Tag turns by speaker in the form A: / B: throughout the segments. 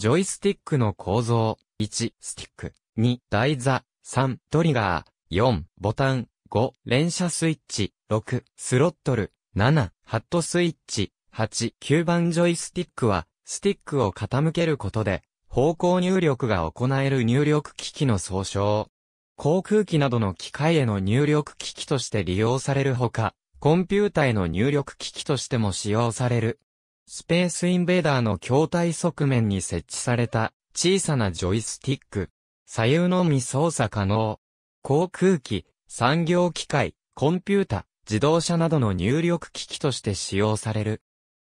A: ジョイスティックの構造。1、スティック。2、台座。3、トリガー。4、ボタン。5、連射スイッチ。6、スロットル。7、ハットスイッチ。8、吸盤ジョイスティックは、スティックを傾けることで、方向入力が行える入力機器の総称。航空機などの機械への入力機器として利用されるほか、コンピュータへの入力機器としても使用される。スペースインベーダーの筐体側面に設置された小さなジョイスティック。左右のみ操作可能。航空機、産業機械、コンピュータ、自動車などの入力機器として使用される。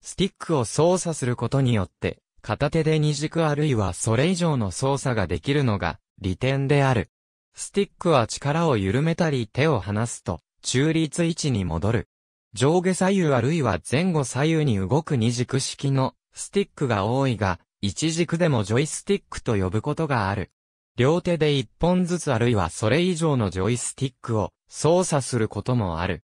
A: スティックを操作することによって、片手で二軸あるいはそれ以上の操作ができるのが利点である。スティックは力を緩めたり手を離すと中立位置に戻る。上下左右あるいは前後左右に動く二軸式のスティックが多いが、一軸でもジョイスティックと呼ぶことがある。両手で一本ずつあるいはそれ以上のジョイスティックを操作することもある。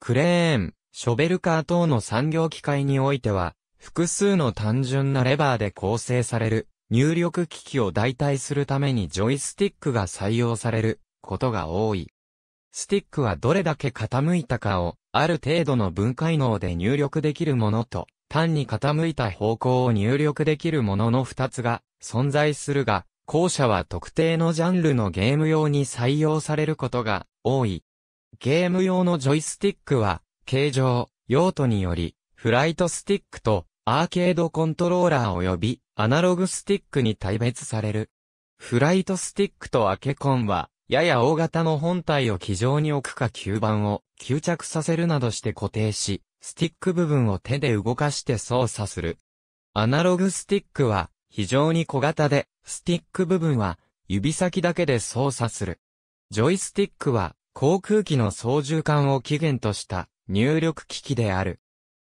A: クレーン、ショベルカー等の産業機械においては、複数の単純なレバーで構成される入力機器を代替するためにジョイスティックが採用されることが多い。スティックはどれだけ傾いたかをある程度の分解能で入力できるものと、単に傾いた方向を入力できるものの二つが存在するが、後者は特定のジャンルのゲーム用に採用されることが多い。ゲーム用のジョイスティックは、形状、用途により、フライトスティックとアーケードコントローラー及びアナログスティックに大別される。フライトスティックとアケコンは、やや大型の本体を機上に置くか吸盤を吸着させるなどして固定し、スティック部分を手で動かして操作する。アナログスティックは非常に小型で、スティック部分は指先だけで操作する。ジョイスティックは航空機の操縦桿を起源とした入力機器である。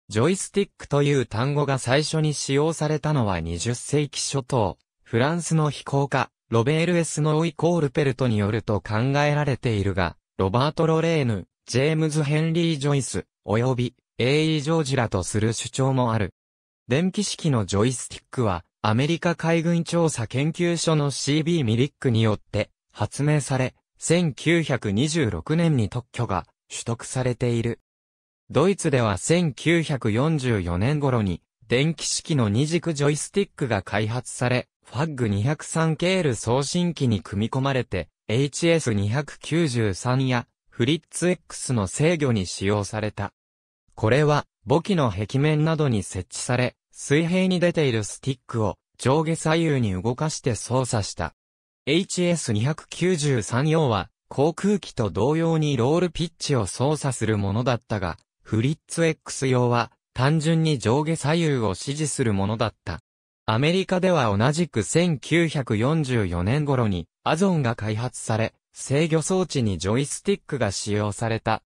A: ジョイスティックという単語が最初に使用されたのは20世紀初頭、フランスの飛行家、ロベール・エスノーイコールペルトによると考えられているが、ロバート・ロレーヌ、ジェームズ・ヘンリー・ジョイス、及び、イ・イ・ジョージらとする主張もある。電気式のジョイスティックは、アメリカ海軍調査研究所の CB ミリックによって発明され、1926年に特許が取得されている。ドイツでは1944年頃に電気式の二軸ジョイスティックが開発され、FAG203 ケール送信機に組み込まれて、HS293 やフリッツ X の制御に使用された。これは、簿記の壁面などに設置され、水平に出ているスティックを上下左右に動かして操作した。HS293 用は、航空機と同様にロールピッチを操作するものだったが、フリッツ X 用は、単純に上下左右を指示するものだった。アメリカでは同じく1944年頃に、アゾンが開発され、制御装置にジョイスティックが使用された。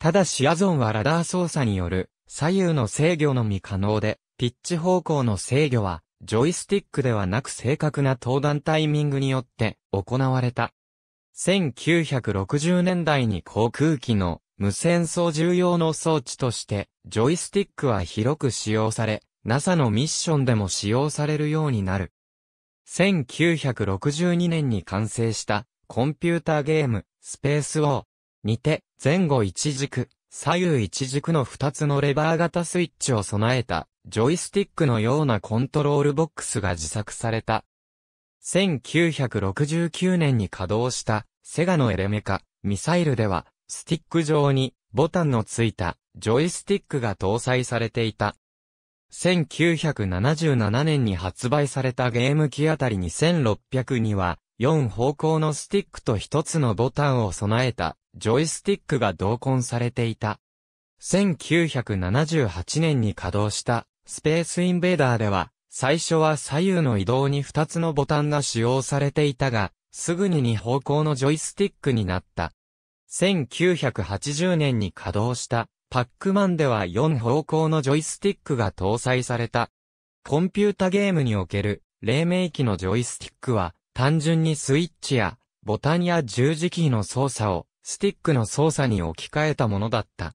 A: ただしアゾンはラダー操作による、左右の制御のみ可能で、ピッチ方向の制御は、ジョイスティックではなく正確な登壇タイミングによって行われた。1960年代に航空機の無線操縦用の装置として、ジョイスティックは広く使用され、NASA のミッションでも使用されるようになる。1962年に完成したコンピューターゲームスペースウォーにて前後一軸、左右一軸の2つのレバー型スイッチを備えたジョイスティックのようなコントロールボックスが自作された。1969年に稼働したセガのエレメカミサイルではスティック上にボタンのついたジョイスティックが搭載されていた。1977年に発売されたゲーム機あたり2600には、4方向のスティックと1つのボタンを備えた、ジョイスティックが同梱されていた。1978年に稼働した、スペースインベーダーでは、最初は左右の移動に2つのボタンが使用されていたが、すぐに2方向のジョイスティックになった。1980年に稼働したパックマンでは4方向のジョイスティックが搭載された。コンピュータゲームにおける、黎明期のジョイスティックは、単純にスイッチや、ボタンや十字キーの操作を、スティックの操作に置き換えたものだった。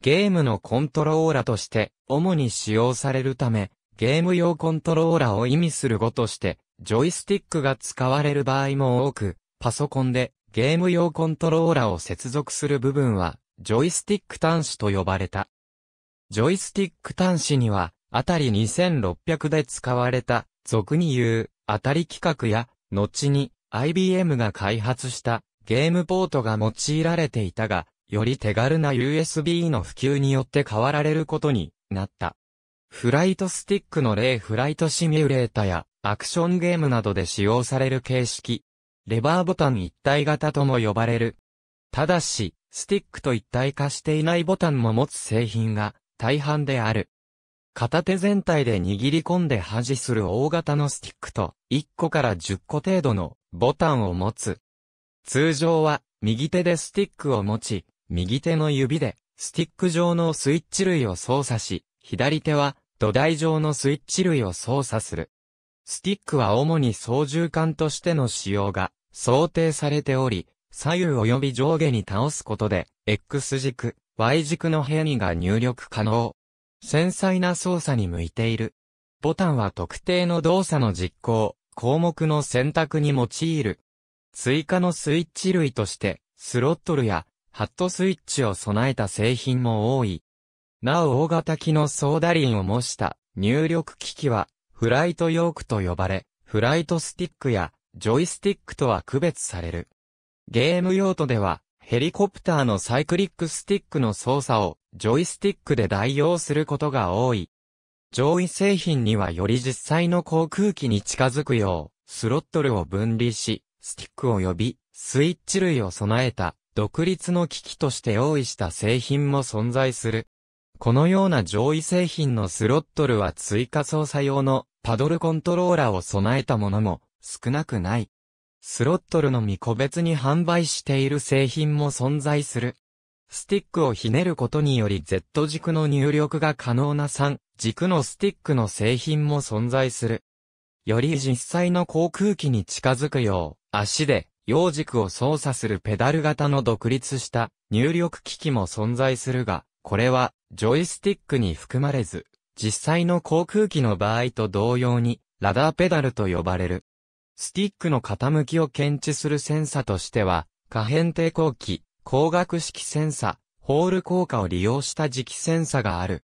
A: ゲームのコントローラとして、主に使用されるため、ゲーム用コントローラを意味する語として、ジョイスティックが使われる場合も多く、パソコンでゲーム用コントローラを接続する部分はジョイスティック端子と呼ばれた。ジョイスティック端子には、あたり2600で使われた、俗に言う、あたり規格や、後に IBM が開発したゲームポートが用いられていたが、より手軽な USB の普及によって変わられることになった。フライトスティックの例フライトシミュレータやアクションゲームなどで使用される形式。レバーボタン一体型とも呼ばれるただし、スティックと一体化していないボタンも持つ製品が大半である。片手全体で握り込んで端する大型のスティックと1個から10個程度のボタンを持つ。通常は右手でスティックを持ち、右手の指でスティック状のスイッチ類を操作し、左手は土台状のスイッチ類を操作する。スティックは主に操縦桿としての使用が想定されており、左右及び上下に倒すことで、X 軸、Y 軸の変異が入力可能。繊細な操作に向いている。ボタンは特定の動作の実行、項目の選択に用いる。追加のスイッチ類として、スロットルやハットスイッチを備えた製品も多い。なお大型機のソーダリンを模した入力機器は、フライトヨークと呼ばれ、フライトスティックやジョイスティックとは区別される。ゲーム用途では、ヘリコプターのサイクリックスティックの操作をジョイスティックで代用することが多い。上位製品にはより実際の航空機に近づくよう、スロットルを分離し、スティック及びスイッチ類を備えた独立の機器として用意した製品も存在する。このような上位製品のスロットルは追加操作用のパドルコントローラーを備えたものも少なくない。スロットルのみ個別に販売している製品も存在する。スティックをひねることにより Z 軸の入力が可能な3軸のスティックの製品も存在する。より実際の航空機に近づくよう、足で、洋軸を操作するペダル型の独立した入力機器も存在するが、これはジョイスティックに含まれず、実際の航空機の場合と同様にラダーペダルと呼ばれる。スティックの傾きを検知するセンサとしては、可変抵抗器、光学式センサ、ホール効果を利用した磁気センサがある。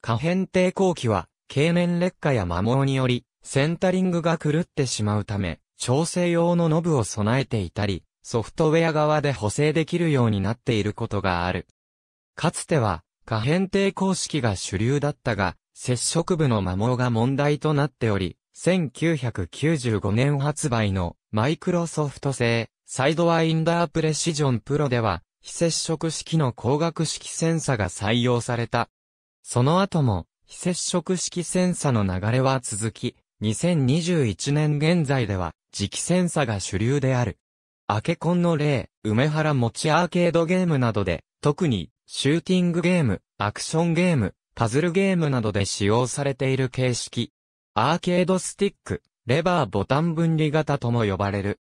A: 可変抵抗器は、経年劣化や摩耗により、センタリングが狂ってしまうため、調整用のノブを備えていたり、ソフトウェア側で補正できるようになっていることがある。かつては、可変抵抗式が主流だったが、接触部の摩耗が問題となっており、1995年発売のマイクロソフト製サイドワインダープレシジョンプロでは非接触式の光学式センサが採用された。その後も非接触式センサの流れは続き、2021年現在では磁気センサが主流である。アケコンの例、梅原持ちアーケードゲームなどで、特にシューティングゲーム、アクションゲーム、パズルゲームなどで使用されている形式。アーケードスティック、レバーボタン分離型とも呼ばれる。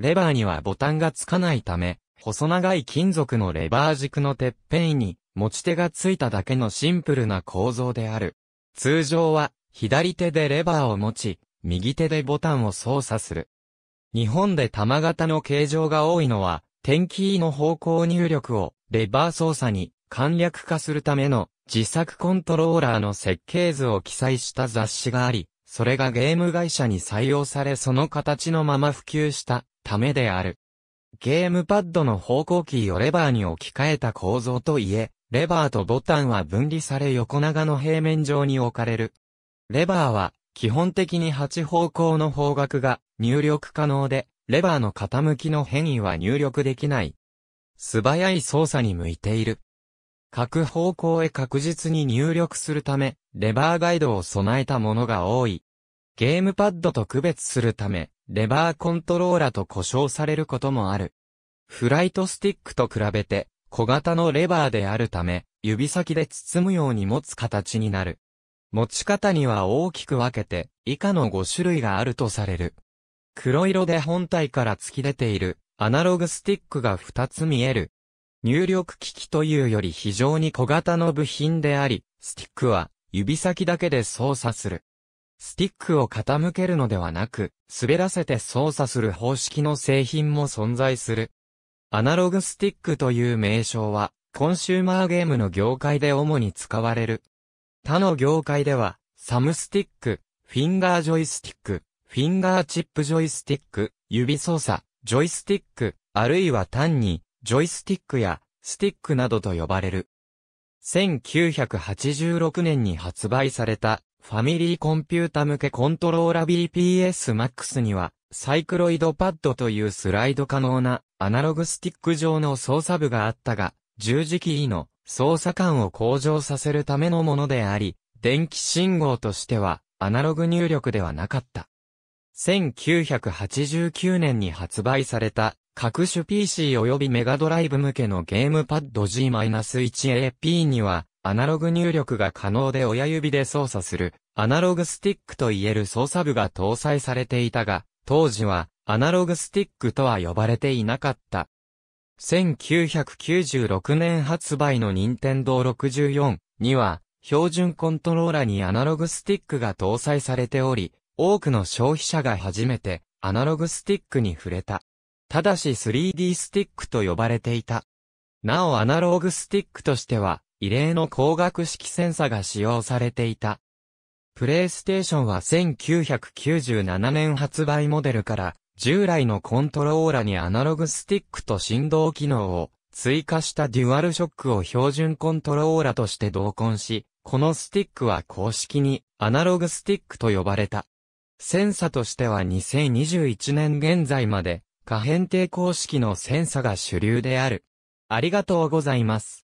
A: レバーにはボタンがつかないため、細長い金属のレバー軸のてっぺんに持ち手がついただけのシンプルな構造である。通常は左手でレバーを持ち、右手でボタンを操作する。日本で玉型の形状が多いのは、天キーの方向入力をレバー操作に簡略化するための自作コントローラーの設計図を記載した雑誌があり、それがゲーム会社に採用されその形のまま普及したためである。ゲームパッドの方向キーをレバーに置き換えた構造といえ、レバーとボタンは分離され横長の平面上に置かれる。レバーは基本的に8方向の方角が入力可能で、レバーの傾きの変異は入力できない。素早い操作に向いている。各方向へ確実に入力するため、レバーガイドを備えたものが多い。ゲームパッドと区別するため、レバーコントローラと呼称されることもある。フライトスティックと比べて、小型のレバーであるため、指先で包むように持つ形になる。持ち方には大きく分けて、以下の5種類があるとされる。黒色で本体から突き出ている、アナログスティックが2つ見える、入力機器というより非常に小型の部品であり、スティックは指先だけで操作する。スティックを傾けるのではなく、滑らせて操作する方式の製品も存在する。アナログスティックという名称は、コンシューマーゲームの業界で主に使われる。他の業界では、サムスティック、フィンガージョイスティック、フィンガーチップジョイスティック、指操作、ジョイスティック、あるいは単にジョイスティックやスティックなどと呼ばれる。1986年に発売されたファミリーコンピュータ向けコントローラ BPS Max にはサイクロイドパッドというスライド可能なアナログスティック上の操作部があったが十字キーの操作感を向上させるためのものであり電気信号としてはアナログ入力ではなかった。1989年に発売された各種 PC 及びメガドライブ向けのゲームパッド G-1AP には、アナログ入力が可能で親指で操作する、アナログスティックといえる操作部が搭載されていたが、当時は、アナログスティックとは呼ばれていなかった。1996年発売の任天堂64には、標準コントローラにアナログスティックが搭載されており、多くの消費者が初めてアナログスティックに触れた。ただし 3D スティックと呼ばれていた。なおアナログスティックとしては、異例の光学式センサが使用されていた。プレイステーションは1997年発売モデルから従来のコントローラにアナログスティックと振動機能を追加したデュアルショックを標準コントローラとして同梱し、このスティックは公式にアナログスティックと呼ばれた。センサとしては2021年現在まで可変抵公式のセンサが主流である。ありがとうございます。